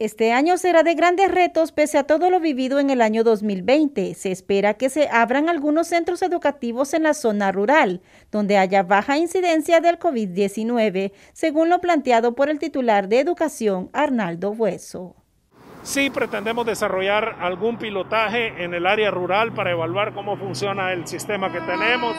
Este año será de grandes retos pese a todo lo vivido en el año 2020. Se espera que se abran algunos centros educativos en la zona rural, donde haya baja incidencia del COVID-19, según lo planteado por el titular de Educación, Arnaldo Hueso. Sí pretendemos desarrollar algún pilotaje en el área rural para evaluar cómo funciona el sistema que tenemos,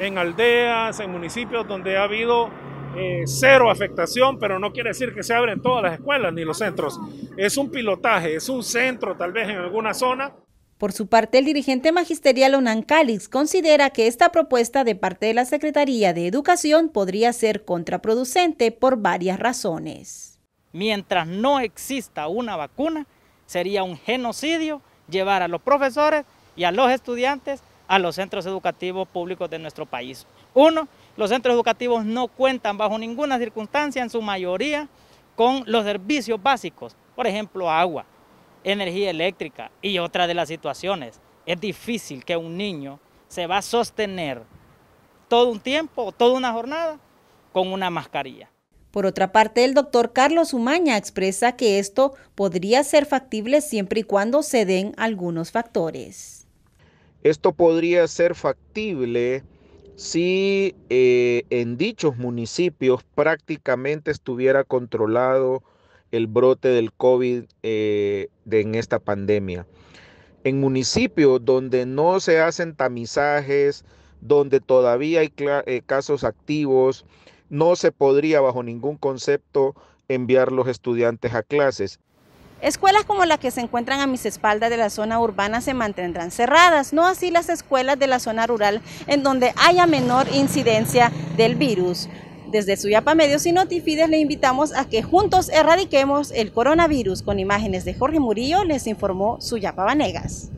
en aldeas, en municipios donde ha habido eh, cero afectación, pero no quiere decir que se abren todas las escuelas ni los centros. Es un pilotaje, es un centro tal vez en alguna zona. Por su parte, el dirigente magisterial Onan Calix considera que esta propuesta de parte de la Secretaría de Educación podría ser contraproducente por varias razones. Mientras no exista una vacuna, sería un genocidio llevar a los profesores y a los estudiantes a los centros educativos públicos de nuestro país. Uno, los centros educativos no cuentan bajo ninguna circunstancia, en su mayoría, con los servicios básicos, por ejemplo, agua, energía eléctrica y otra de las situaciones. Es difícil que un niño se va a sostener todo un tiempo, toda una jornada, con una mascarilla. Por otra parte, el doctor Carlos Umaña expresa que esto podría ser factible siempre y cuando se den algunos factores. Esto podría ser factible si eh, en dichos municipios prácticamente estuviera controlado el brote del COVID eh, en esta pandemia. En municipios donde no se hacen tamizajes, donde todavía hay eh, casos activos, no se podría bajo ningún concepto enviar los estudiantes a clases. Escuelas como las que se encuentran a mis espaldas de la zona urbana se mantendrán cerradas, no así las escuelas de la zona rural en donde haya menor incidencia del virus. Desde Suyapa Medios y Notifides le invitamos a que juntos erradiquemos el coronavirus. Con imágenes de Jorge Murillo les informó Suyapa Vanegas.